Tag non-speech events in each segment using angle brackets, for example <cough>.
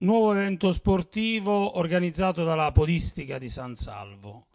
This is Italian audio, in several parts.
nuovo evento sportivo organizzato dalla Podistica di San Salvo,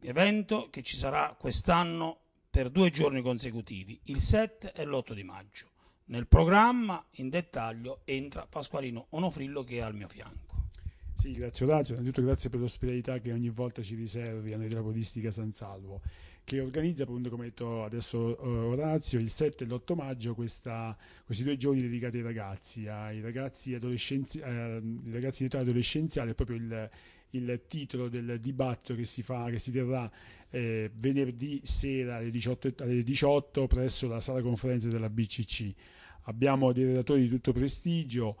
evento che ci sarà quest'anno per due giorni consecutivi, il 7 e l'8 di maggio. Nel programma in dettaglio entra Pasqualino Onofrillo che è al mio fianco. Sì, grazie Orazio, innanzitutto grazie per l'ospitalità che ogni volta ci riservi a Podistica San Salvo che organizza appunto come detto adesso eh, Orazio il 7 e l'8 maggio questa, questi due giorni dedicati ai ragazzi ai ragazzi, adolescenzi, eh, ragazzi di età adolescenziale proprio il, il titolo del dibattito che si, fa, che si terrà eh, venerdì sera alle 18, alle 18 presso la sala conferenze della BCC abbiamo dei relatori di tutto prestigio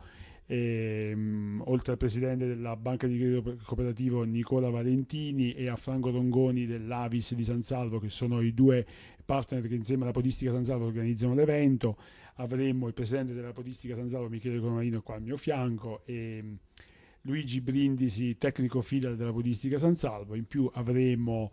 e, um, oltre al presidente della Banca di Credito Cooperativo Nicola Valentini e a Franco Rongoni dell'Avis di San Salvo, che sono i due partner che insieme alla Podistica San Salvo organizzano l'evento, avremo il presidente della Podistica San Salvo Michele Comarino qua al mio fianco e Luigi Brindisi, tecnico filial della Podistica San Salvo, in più avremo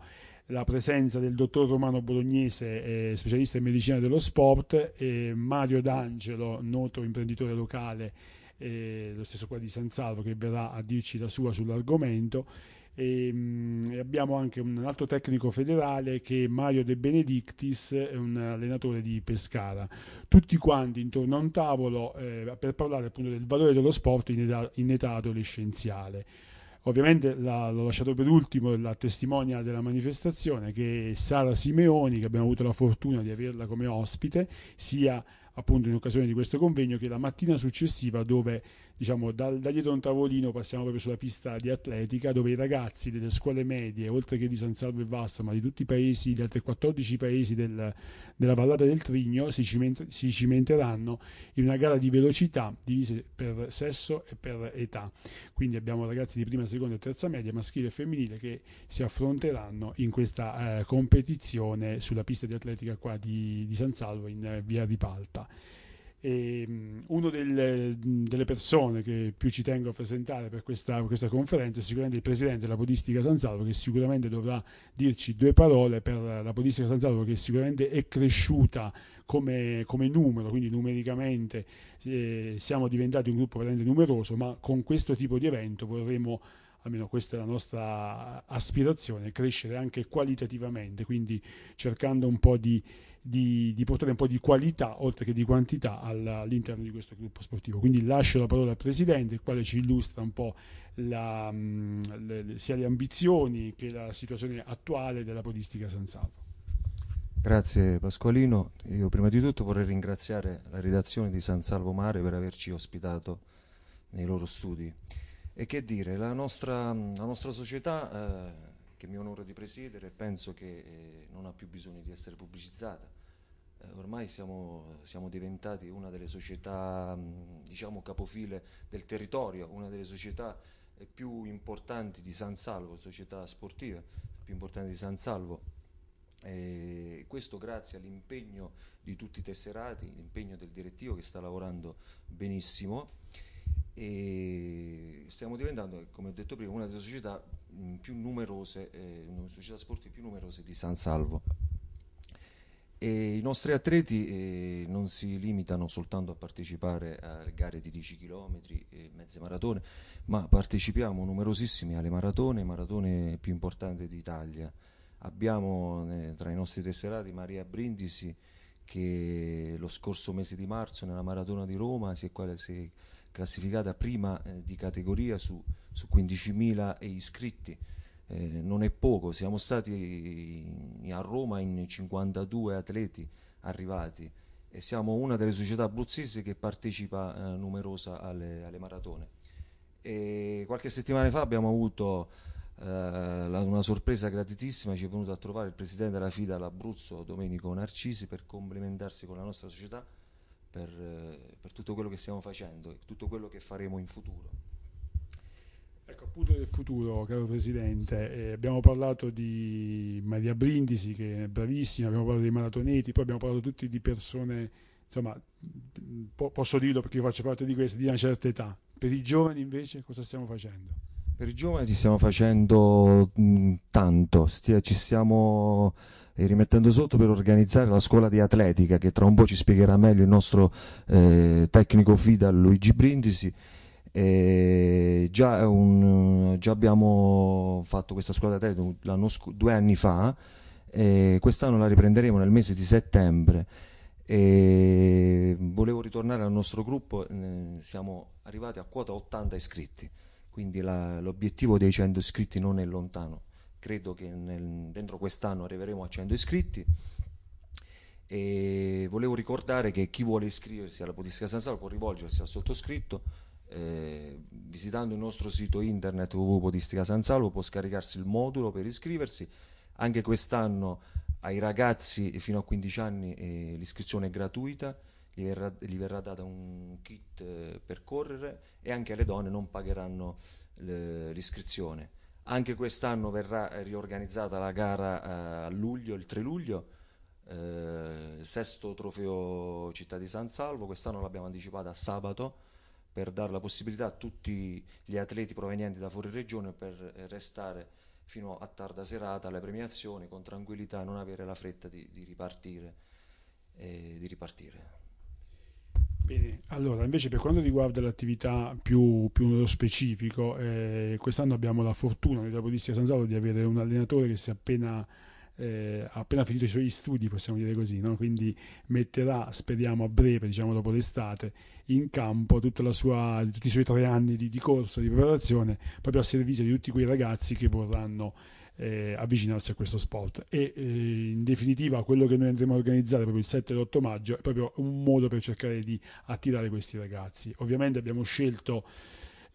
la presenza del dottor Romano Bolognese, eh, specialista in medicina dello sport, e Mario D'Angelo, noto imprenditore locale eh, lo stesso qua di San Salvo che verrà a dirci la sua sull'argomento. Ehm, e, mh, abbiamo anche un altro tecnico federale che è Mario De Benedictis, è un allenatore di Pescara. Tutti quanti intorno a un tavolo eh, per parlare appunto del valore dello sport in età, in età adolescenziale. Ovviamente la, l'ho lasciato per ultimo la testimonia della manifestazione che è Sara Simeoni, che abbiamo avuto la fortuna di averla come ospite, sia appunto in occasione di questo convegno che la mattina successiva dove diciamo, dal, da dietro un tavolino passiamo proprio sulla pista di atletica dove i ragazzi delle scuole medie, oltre che di San Salvo e Vasto, ma di tutti i paesi, gli altri 14 paesi del, della vallata del Trigno, si, ciment- si, cimenteranno in una gara di velocità divise per sesso e per età. Quindi abbiamo ragazzi di prima, seconda e terza media, maschile e femminile, che si affronteranno in questa eh, competizione sulla pista di atletica qua di, di San Salvo in eh, via Ripalta. E ehm, una delle persone che più ci tengo a presentare per questa, questa conferenza è sicuramente il presidente della Podistica San Salvo, che sicuramente dovrà dirci due parole per la Podistica San Salvo, che sicuramente è cresciuta come, come numero, quindi numericamente eh, siamo diventati un gruppo veramente numeroso, ma con questo tipo di evento vorremmo almeno questa è la nostra aspirazione, crescere anche qualitativamente, quindi cercando un po' di, di, di portare un po' di qualità oltre che di quantità all'interno di questo gruppo sportivo. Quindi lascio la parola al Presidente, il quale ci illustra un po' la, le, sia le ambizioni che la situazione attuale della podistica San Salvo. Grazie Pasqualino, io prima di tutto vorrei ringraziare la redazione di San Salvo Mare per averci ospitato nei loro studi. E che dire, la nostra, la nostra società, eh, che mi onoro di presiedere, penso che eh, non ha più bisogno di essere pubblicizzata. Eh, ormai siamo, siamo, diventati una delle società, mm, diciamo, capofile del territorio, una delle società eh, più importanti di San Salvo, società sportive più importanti di San Salvo. E questo grazie all'impegno di tutti i tesserati, l'impegno del direttivo che sta lavorando benissimo e stiamo diventando, come ho detto prima, una delle società mm, più numerose, eh, una società sportive più numerose di San Salvo. E I nostri atleti eh, non si limitano soltanto a partecipare a gare di 10 km e mezze maratone, ma partecipiamo numerosissimi alle maratone, maratone più importanti d'Italia. Abbiamo eh, tra i nostri tesserati Maria Brindisi che lo scorso mese di marzo nella maratona di Roma si è, quale, si è classificata prima eh, di categoria su, su 15.000 iscritti, eh, non è poco, siamo stati a Roma in 52 atleti arrivati e siamo una delle società abruzzese che partecipa eh, numerosa alle, alle maratone. E qualche settimana fa abbiamo avuto eh, una sorpresa gratitissima ci è venuto a trovare il presidente della FIDA all'Abruzzo Domenico Narcisi per complimentarsi con la nostra società per, eh, per tutto quello che stiamo facendo e tutto quello che faremo in futuro. Ecco, appunto del futuro, caro Presidente, eh, abbiamo parlato di Maria Brindisi, che è bravissima, abbiamo parlato di Maratoneti, poi abbiamo parlato tutti di persone, insomma, po posso dirlo perché faccio parte di queste, di una certa età. Per i giovani invece cosa stiamo facendo? Per i giovani ci stiamo facendo mm, tanto, stia, ci stiamo eh, rimettendo sotto per organizzare la scuola di atletica che tra un po' ci spiegherà meglio il nostro eh, tecnico FIDA Luigi Brindisi. Eh, già, un, già, abbiamo fatto questa scuola di atletica due anni fa e quest'anno la riprenderemo nel mese di settembre. E volevo ritornare al nostro gruppo, eh, siamo arrivati a quota 80 iscritti quindi la, l'obiettivo dei 100 iscritti non è lontano. Credo che nel, dentro quest'anno arriveremo a 100 iscritti e volevo ricordare che chi vuole iscriversi alla Podistica San Salvo può rivolgersi al sottoscritto eh, visitando il nostro sito internet www.podistica.sanzalvo può scaricarsi il modulo per iscriversi anche quest'anno ai ragazzi fino a 15 anni eh, l'iscrizione è gratuita gli verrà, gli verrà data un kit eh, per correre e anche alle donne non pagheranno le, l'iscrizione. Anche quest'anno verrà riorganizzata la gara eh, a luglio, il 3 luglio, eh, sesto trofeo Città di San Salvo, quest'anno l'abbiamo anticipata a sabato per dare la possibilità a tutti gli atleti provenienti da fuori regione per eh, restare fino a tarda serata alle premiazioni con tranquillità e non avere la fretta di, di ripartire. Eh, di ripartire. Bene, allora invece per quanto riguarda l'attività più, più nello specifico, eh, quest'anno abbiamo la fortuna noi da Podistica San Salvo di avere un allenatore che si è appena eh, appena finito i suoi studi, possiamo dire così, no? quindi metterà, speriamo a breve, diciamo dopo l'estate, in campo sua, tutti i suoi tre anni di, di corso, di preparazione, proprio a servizio di tutti quei ragazzi che vorranno eh, avvicinarsi a questo sport e eh, in definitiva quello che noi andremo a organizzare proprio il 7 e l'8 maggio è proprio un modo per cercare di attirare questi ragazzi ovviamente abbiamo scelto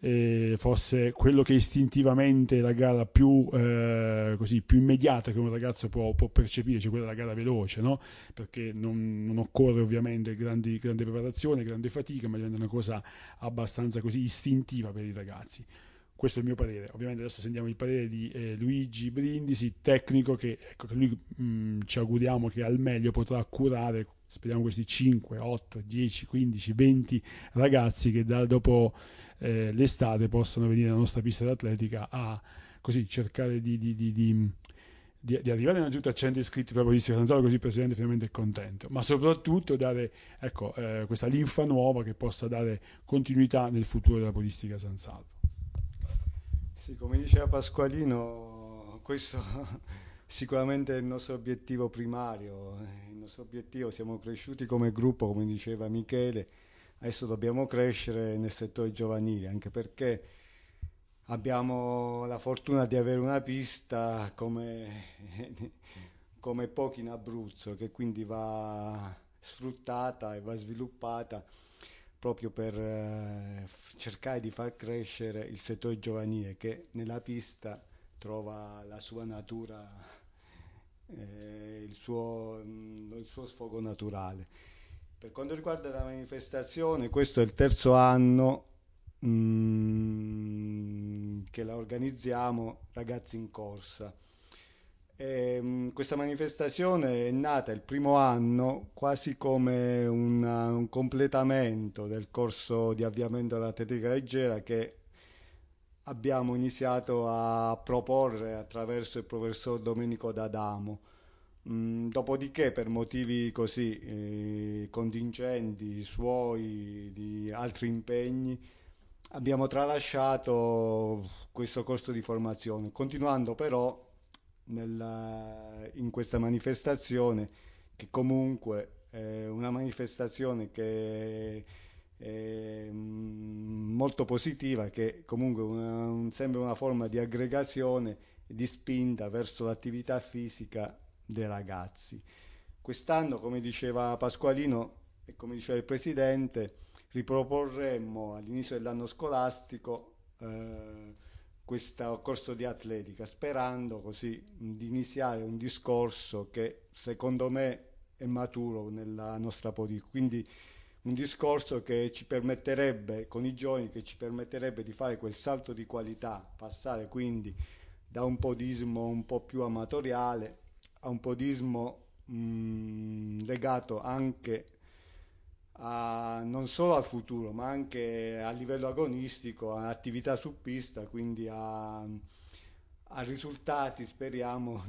eh, fosse quello che istintivamente la gara più, eh, così, più immediata che un ragazzo può, può, percepire, cioè quella della gara veloce, no? perché non, non, occorre ovviamente grandi, grande preparazione, grande fatica, ma diventa una cosa abbastanza così istintiva per i ragazzi questo è il mio parere. Ovviamente adesso sentiamo il parere di eh, Luigi Brindisi, tecnico che, ecco, che lui mh, mm, ci auguriamo che al meglio potrà curare, speriamo questi 5, 8, 10, 15, 20 ragazzi che da, dopo eh, l'estate possano venire alla nostra pista d'atletica a così, cercare di, di, di, di... arrivare innanzitutto a 100 iscritti proprio di Scanzaro, così il presidente finalmente è contento, ma soprattutto dare ecco, eh, questa linfa nuova che possa dare continuità nel futuro della Polistica San Salvo. Sì, come diceva Pasqualino, questo <laughs> sicuramente è il nostro obiettivo primario, eh, il nostro obiettivo, siamo cresciuti come gruppo, come diceva Michele, adesso dobbiamo crescere nel settore giovanile, anche perché abbiamo la fortuna di avere una pista come, <laughs> come pochi in Abruzzo, che quindi va sfruttata e va sviluppata proprio per eh, cercare di far crescere il settore giovanile che nella pista trova la sua natura, eh, il, suo, mm, il suo sfogo naturale. Per quanto riguarda la manifestazione, questo è il terzo anno mh, mm, che la organizziamo Ragazzi in Corsa. Ehm, questa manifestazione è nata il primo anno quasi come un, un completamento del corso di avviamento all'atletica leggera che abbiamo iniziato a proporre attraverso il professor Domenico D'Adamo. Mm, dopodiché, per motivi così eh, contingenti, suoi, di altri impegni, abbiamo tralasciato questo corso di formazione, continuando però nella, in questa manifestazione che comunque è una manifestazione che è mm, molto positiva, che comunque una, sembra una forma di aggregazione e di spinta verso l'attività fisica dei ragazzi. Quest'anno, come diceva Pasqualino e come diceva il Presidente, riproporremmo all'inizio dell'anno scolastico eh, questo corso di atletica, sperando così di iniziare un discorso che secondo me è maturo nella nostra politica. Quindi un discorso che ci permetterebbe, con i giovani, che ci permetterebbe di fare quel salto di qualità, passare quindi da un podismo un po' più amatoriale a un podismo mh, mm, legato anche a a, non solo al futuro, ma anche a livello agonistico, all'attività su pista, quindi a, a risultati, speriamo,